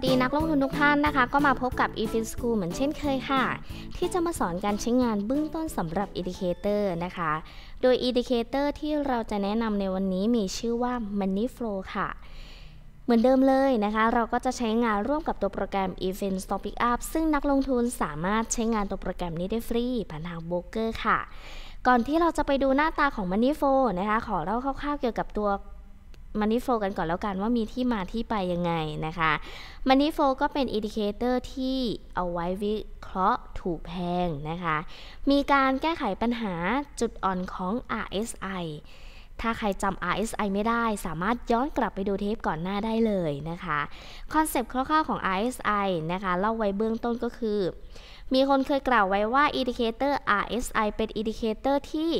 วัสดีนักลงทุนทุกท่านนะคะ ก็มาพบกับ e f i n School เหมือนเช่นเคยค่ะ ที่จะมาสอนการใช้งานเบื้องต้นสำหรับ Indicator นะคะ โดย Indicator ที่เราจะแนะนำในวันนี้มีชื่อว่า Money Flow ค่ะ เหมือนเดิมเลยนะคะเราก็จะใช้งานร่วมกับตัวโปรแกรม e v e n t s t o p Pickup ซึ่งนักลงทุนสามารถใช้งานตัวโปรแกรมนี้ได้ฟรี ผ่านทางโบรกเกอร์ค่ะ ก่อนที่เราจะไปดูหน้าตาของ Money Flow นะคะ ขอเล่าคร่าวๆเกี่ยวกับตัวมันนี่โฟกันก่อนแล้วกันว่ามีที่มาที่ไปยังไงนะคะมันนี่โฟก็เป็นอินดิเคเตอร์ที่เอาไว้วิเคราะห์ถูกแพงนะคะ มีการแก้ไขปัญหาจุดอ่อนของ RSI ถ้าใครจำ RSI ไม่ได้สามารถย้อนกลับไปดูเทปก่อนหน้าได้เลยนะคะคอนเซปต์คร่าวๆของ RSI นะคะ เล่าไว้เบื้องต้นก็คือ มีคนเคยกล่าวไว้ว่าอินดิเคเตอร์ RSI เป็นอินดิเคเตอร์ที่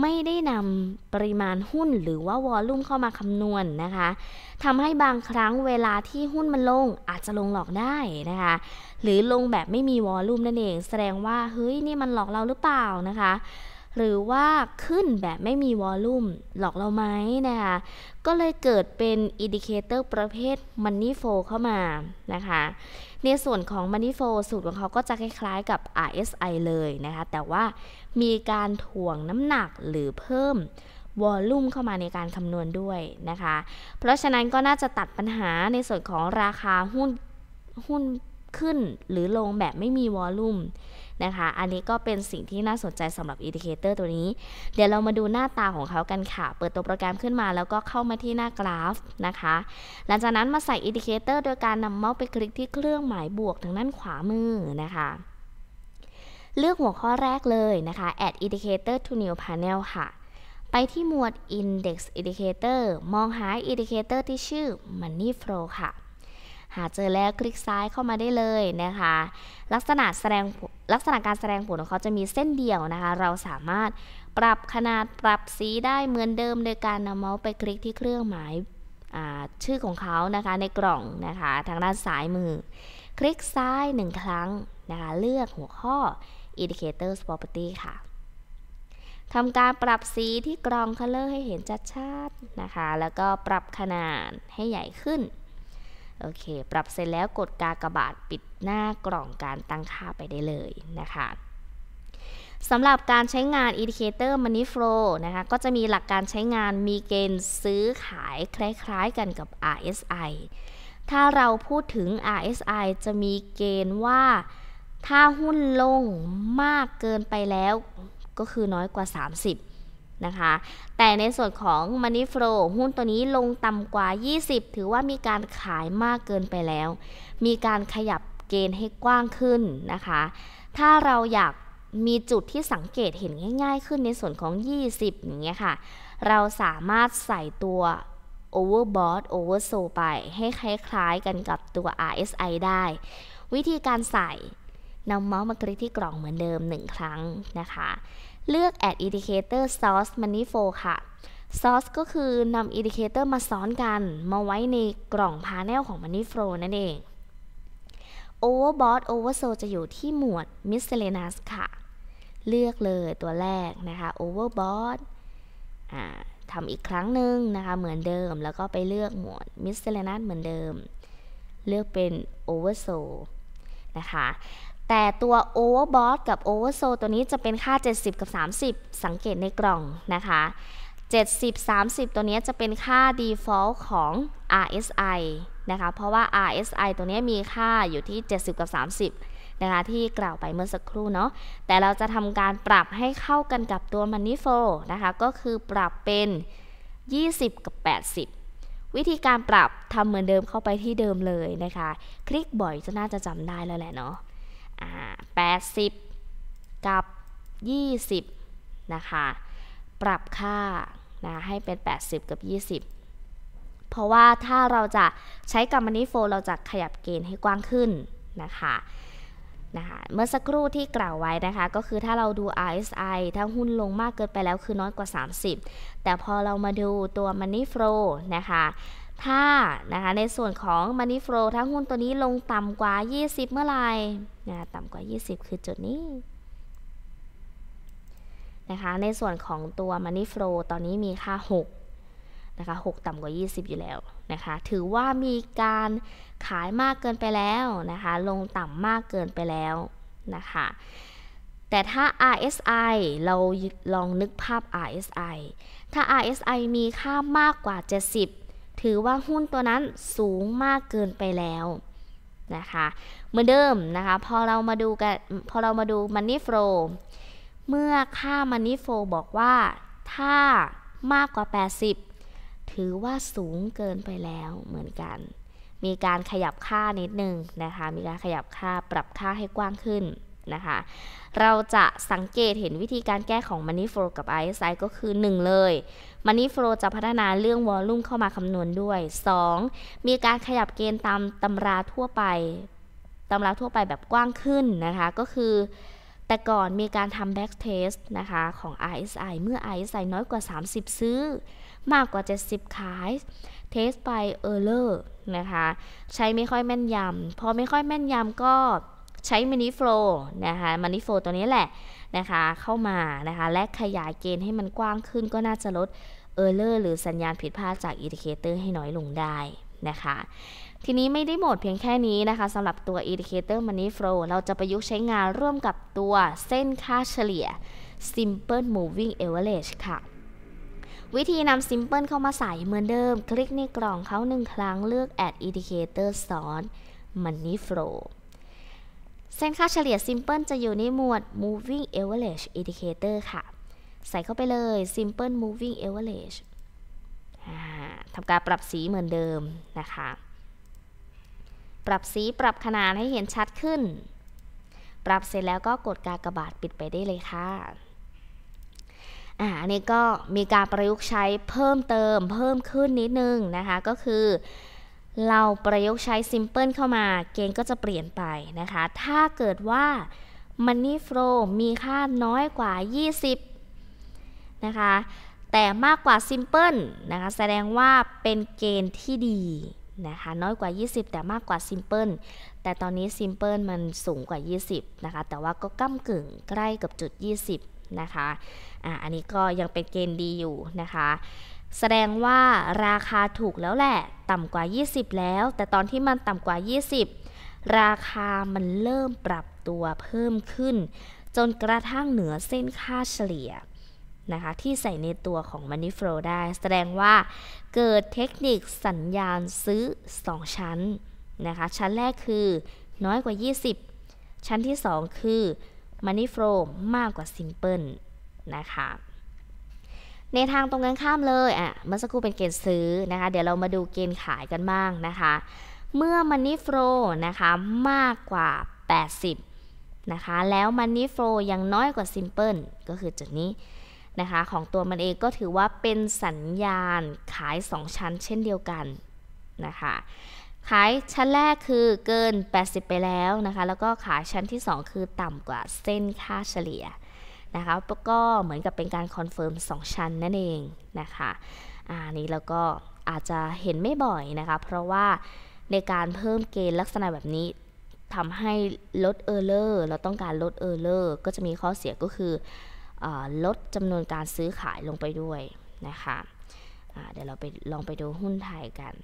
ไม่ได้นำปริมาณหุ้นหรือว่าวอลลุ่มเข้ามาคำนวณนนะคะทำให้บางครั้งเวลาที่หุ้นมันลงอาจจะลงหลอกได้นะคะ หรือลงแบบไม่มีวอลลุ่มนั่นเองแสดงว่า เฮ้ยนี่มันหลอกเราหรือเปล่านะคะหรือว่าขึ้นแบบไม่มีวอลลุ่มหลอกเราไหมนะคะก็เลยเกิดเป็นอินดิเคเตอร์ประเภท Money Flow เข้ามานะคะ ในส่วนของ Money Flow สูตรของเขาก็จะคล้ายๆกับ RSI เลยนะคะแต่ว่ามีการถ่วงน้ำหนักหรือเพิ่มวอลลุ่มเข้ามาในการคำนวณด้วยนะคะ เพราะฉะนั้นก็น่าจะตัดปัญหาในส่วนของราคาหุ้นหุ้นขึ้นหรือลงแบบไม่มีวอลลุ่มนะคะอันนี้ก็เป็นสิ่งที่น่าสนใจสำหรับอินดิเคเตอร์ตัวนี้ เดี๋ยวเรามาดูหน้าตาของเขากันค่ะ เปิดตัวโปรแกรมขึ้นมาแล้วก็เข้ามาที่หน้ากราฟนะคะ หลังจากนั้นมาใส่อินดิเคเตอร์โดยการนำเมาส์ไปคลิกที่เครื่องหมายบวกทางด้านขวามือนะคะ เลือกหัวข้อแรกเลยนะคะ add indicator to new panel ค่ะ ไปที่หมวด index indicator มองหา indicator ที่ชื่อ money flow ค่ะหาเจอแล้วคลิกซ้ายเข้ามาได้เลยนะคะ ลักษณะแสดงลักษณะการแสดงผลของเขาจะมีเส้นเดี่ยวนะคะ เราสามารถปรับขนาดปรับสีได้เหมือนเดิมโดยการนำเมาส์ไปคลิกที่เครื่องหมายชื่อของเขานะคะในกล่องนะคะทางด้านซ้ายมือ คลิกซ้าย 1 ครั้งนะคะ เลือกหัวข้อ Indicator Property ค่ะทำการปรับสีที่กรอง Color ให้เห็นชัดๆนะคะแล้วก็ปรับขนาดให้ใหญ่ขึ้นโอเค ปรับเสร็จแล้วกดกากบาทปิดหน้ากล่องการตั้งค่าไปได้เลยนะคะสำหรับการใช้งาน Indicator Money Flow นะคะก็จะมีหลักการใช้งานมีเกณฑ์ซื้อขายคล้ายๆกันกับ RSI ถ้าเราพูดถึง RSI จะมีเกณฑ์ว่าถ้าหุ้นลงมากเกินไปแล้วก็คือน้อยกว่า 30นะคะแต่ในส่วนของ Money Flow หุ้นตัวนี้ลงต่ำกว่า 20 ถือว่ามีการขายมากเกินไปแล้ว มีการขยับเกณฑ์ให้กว้างขึ้นนะคะ ถ้าเราอยากมีจุดที่สังเกตเห็นง่ายๆขึ้นในส่วนของ 20 อย่างเงี้ยค่ะ เราสามารถใส่ตัว overbought oversold ไปให้คล้ายๆกันกับตัว RSI ได้ วิธีการใส่นำเมาส์มากริที่กล่องเหมือนเดิม 1 ครั้งนะคะเลือก add indicator source manifold ค่ะ source ก็คือนำ indicator มาซ้อนกัน มาไว้ในกล่อง panel ของ manifold นั่นเอง overbought oversold จะอยู่ที่หมวด miscellaneous ค่ะ เลือกเลยตัวแรกนะคะ overbought ทำอีกครั้งหนึ่งนะคะ เหมือนเดิมแล้วก็ไปเลือกหมวด miscellaneous เหมือนเดิม เลือกเป็น oversold นะคะแต่ตัว overbought กับ oversold ตัวนี้จะเป็นค่า 70 กับ 30 สังเกตในกล่องนะคะ 70 30 ตัวนี้จะเป็นค่า default ของ RSI นะคะ เพราะว่า RSI ตัวนี้มีค่าอยู่ที่ 70 กับ 30 นะคะที่กล่าวไปเมื่อสักครู่เนาะ แต่เราจะทำการปรับให้เข้ากันกับตัว m a n i f o l d นะคะ ก็คือปรับเป็น 20 กับ 80 วิธีการปรับทำเหมือนเดิมเข้าไปที่เดิมเลยนะคะ คลิกบ่อยจะน่าจะจำได้แล้วแหละเนาะ80 กับ 20 นะคะ ปรับค่านะให้เป็น 80 กับ 20 เพราะว่าถ้าเราจะใช้กรรมันนิโฟเราจะขยับเกณฑ์ให้กว้างขึ้นนะคะนะะเมื่อสักครู่ที่กล่าวไว้นะคะ ก็คือถ้าเราดู RSI ถ้าหุ้นลงมากเกินไปแล้วคือน้อยกว่า 30 แต่พอเรามาดูตัว Money Flow นะคะ ถ้านะคะในส่วนของ Money Flow ถ้าหุ้นตัวนี้ลงต่ำกว่า 20 เมื่อไหร่นะต่ำกว่า 20 คือจุดนี้นะคะ ในส่วนของตัว Money Flow ตอนนี้มีค่า6นะคะ6ต่ำกว่า 20 อยู่แล้วนะคะ ถือว่ามีการขายมากเกินไปแล้วนะคะ ลงต่ำมากเกินไปแล้วนะคะ แต่ถ้า RSI เราลองนึกภาพ RSI ถ้า RSI มีค่ามากกว่า 70 ถือว่าหุ้นตัวนั้นสูงมากเกินไปแล้วนะคะเหมือนเดิมนะคะพอเรามาดูกันพอเรามาดู Money Flow เมื่อค่า Money Flow บอกว่าถ้ามากกว่า 80 ถือว่าสูงเกินไปแล้วเหมือนกันมีการขยับค่านิดนึงนะคะมีการขยับค่าปรับค่าให้กว้างขึ้นนะคะเราจะสังเกตเห็นวิธีการแก้ของ Money Flow กับ ISI ก็คือ1เลย Money Flow จะพัฒนาเรื่องวอลลุ่มเข้ามาคำนวณด้วย 2. มีการขยับเกณฑ์ตามตำราทั่วไปตำราทั่วไปแบบกว้างขึ้นนะคะก็คือแต่ก่อนมีการทำ back test นะคะของ RSI เมื่อ RSI น้อยกว่า 30 ซื้อ มากกว่า 70 ขาย test by error นะคะใช้ไม่ค่อยแม่นยำพอไม่ค่อยแม่นยำก็ใช้มินิโฟล o นะคะมินิโฟล o ตัวนี้แหละนะคะเข้ามานะคะและขยายเกณฑ์ให้มันกว้างขึ้นก็น่าจะลดเออร์เลอร์หรือสัญญาณผิดพลาดจากอินดิเคเตอร์ให้น้อยลงได้นะคะ ทีนี้ไม่ได้หมดเพียงแค่นี้นะคะสำหรับตัวอิ i n d เ c a t o r m o นน y โฟล์เราจะประยุกต์ใช้งานร่วมกับตัวเส้นค่าเฉลี่ย Simple Moving Average ค่ะ วิธีนำ Simple เข้ามาใส่เหมือนเดิม คลิกในกล่องเขาหนึ่งครั้งเลือก Add Indicator ซ้อน Money Flow เส้นค่าเฉลี่ย Simple จะอยู่ในหมวด Moving Average Indicator ค่ะ ใส่เข้าไปเลย Simple Moving Average ทำการปรับสีเหมือนเดิมนะคะ ปรับสีปรับขนาดให้เห็นชัดขึ้น ปรับเสร็จแล้วก็กดกากระบาดปิดไปได้เลยค่ะ อันนี้ก็มีการประยุกต์ใช้เพิ่มเติมเพิ่มขึ้นนิดนึงนะคะก็คือเราประยุกต์ใช้ simple เข้ามา เกณฑ์ก็จะเปลี่ยนไปนะคะ ถ้าเกิดว่า money flow มีค่าน้อยกว่า 20 นะคะ แต่มากกว่า simple นะคะ แสดงว่าเป็นเกณฑ์ที่ดีนะคะ น้อยกว่า 20 แต่มากกว่า simple แต่ตอนนี้ simple มันสูงกว่า 20 นะคะ แต่ว่าก็ก้ากึ่งใกล้กับจุด 20 นะคะอ่าอันนี้ก็ยังเป็นเกณฑ์ดีอยู่นะคะแสดงว่าราคาถูกแล้วแหละต่ำกว่า 20 แล้ว แต่ตอนที่มันต่ำกว่า 20 ราคามันเริ่มปรับตัวเพิ่มขึ้น จนกระทั่งเหนือเส้นค่าเฉลี่ยนะคะ ที่ใส่ในตัวของ Money Flow ได้ แสดงว่าเกิดเทคนิคสัญญาณซื้อ 2 ชั้นนะคะ ชั้นแรกคือ น้อยกว่า 20 ชั้นที่ 2 คือ Money Flow มากกว่า Simple นะคะในทางตรงกันข้ามเลยอ่ะเมื่อสักครู่เป็นเกณฑ์ซื้อนะคะเดี๋ยวเรามาดูเกณฑ์ขายกันบ้างนะคะ เมื่อมันนิฟโรนะคะมากกว่า 80 นะคะแล้วมันนิฟโรยังน้อยกว่าซิมเพิลก็คือจุดนี้นะคะของตัวมันเองก็ถือว่าเป็นสัญญาณขาย 2 ชั้นเช่นเดียวกันนะคะขายชั้นแรกคือเกิน 80 ไปแล้วนะคะแล้วก็ขายชั้นที่ 2 คือต่ำกว่าเส้นค่าเฉลี่ยนะคะก็เหมือนกับเป็นการคอนเฟิร์ม2 ชั้นนั่นเองนะคะอันนี้เราก็อาจจะเห็นไม่บ่อยนะคะ เพราะว่าในการเพิ่มเกณฑ์ลักษณะแบบนี้ทำให้ลดเออร์เลอร์เราต้องการลดเออร์เลอร์ก็จะมีข้อเสียก็คืออลดจำนวนการซื้อขายลงไปด้วยนะคะะเดี๋ยวเราไปลองไปดูหุ้นไทยกัน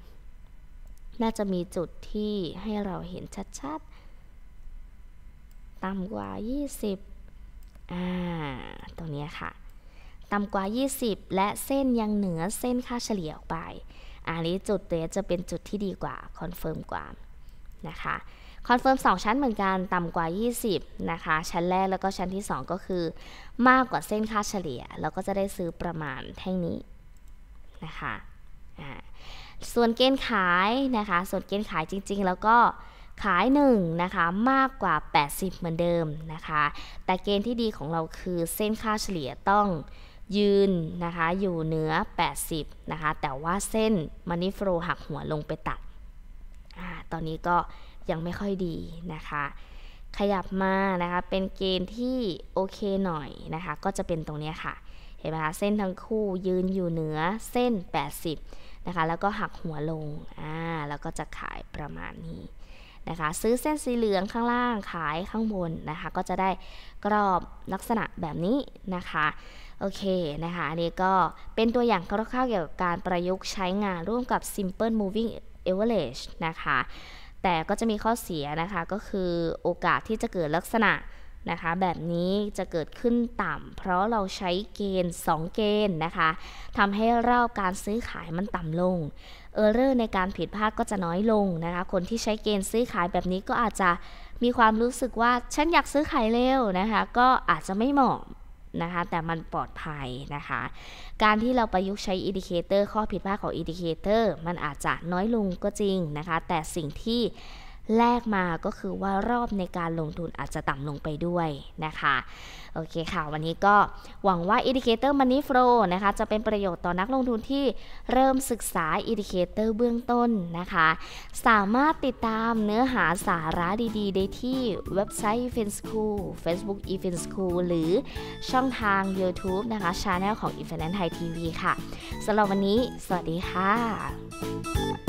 น่าจะมีจุดที่ให้เราเห็นชัดๆ ต่ำกว่า 20่าตรงนี้ค่ะ ต่ำกว่า 20 และเส้นยังเหนือเส้นค่าเฉลี่ยออกไป อันนี้จุดเตจะเป็นจุดที่ดีกว่าคอนเฟิร์มกว่า นะคะ คอนเฟิร์ม2 ชั้นเหมือนกัน ต่ำกว่า 20 นะคะ ชั้นแรกแล้วก็ชั้นที่ 2 ก็คือ มากกว่าเส้นค่าเฉลี่ย เราก็จะได้ซื้อประมาณแท่งนี้นะคะส่วนเกณฑ์ขายนะคะ ส่วนเกณฑ์ขายจริง ๆ แล้วก็ขาย1นะคะมากกว่า 80เหมือนเดิมนะคะแต่เกณฑ์ที่ดีของเราคือ เส้นค่าเฉลี่ยต้องยืนนะคะอยู่เหนือ80นะคะแต่ว่าเส้นมันนี่โฟลหักหัวลงไปตัดอตอนนี้ก็ยังไม่ค่อยดีนะคะ ขยับมานะคะเป็นเกณฑ์ที่โอเคหน่อยนะคะ ก็จะเป็นตรงนี้ค่ะ เห็นไหมคะเส้นทั้งคู่ยืนอยู่เหนือเส้น80นะคะ แล้วก็หักหัวลงอ่าแล้วก็จะขายประมาณนี้นะคะซื้อเส้นสีเหลืองข้างล่างขายข้างบนนะคะก็จะได้กรอบลักษณะแบบนี้นะคะโอเคนะคะอันนี้ก็เป็นตัวอย่างคร่าวๆเกี่ยวกับการประยุกต์ใช้งานร่วมกับ simple moving average นะคะแต่ก็จะมีข้อเสียนะคะก็คือโอกาสที่จะเกิดลักษณะนะคะ แบบนี้จะเกิดขึ้นต่ำเพราะเราใช้เกณฑ์ 2 เกณฑ์นะคะทำให้รอบการซื้อขายมันต่ำลงเออร์เรอร์ในการผิดพลาดก็จะน้อยลงนะคะ คนที่ใช้เกณฑ์ซื้อขายแบบนี้ก็อาจจะมีความรู้สึกว่า ฉันอยากซื้อขายเร็วนะคะก็อาจจะไม่เหมาะนะคะแต่มันปลอดภัยนะคะ การที่เราประยุกต์ใช้อินดิเคเตอร์ข้อผิดพลาดของอินดิเคเตอร์มันอาจจะน้อยลงก็จริงนะคะ แต่สิ่งที่แลกมาก็คือว่ารอบในการลงทุนอาจจะต่ำลงไปด้วยนะคะ โอเคค่ะวันนี้ก็หวังว่า Indicator Money Flow นะคะ จะเป็นประโยชน์ต่อนักลงทุนที่เริ่มศึกษา Indicator เบื้องต้นนะคะ สามารถติดตามเนื้อหาสาระดีๆ ได้ที่เว็บไซต์ e f ฟ n School Facebook e f i n School หรือช่องทาง YouTube นะคะ Channel ของ n f i n a n c e Thai TV ค่ะสำหรับวันนี้ สวัสดีค่ะ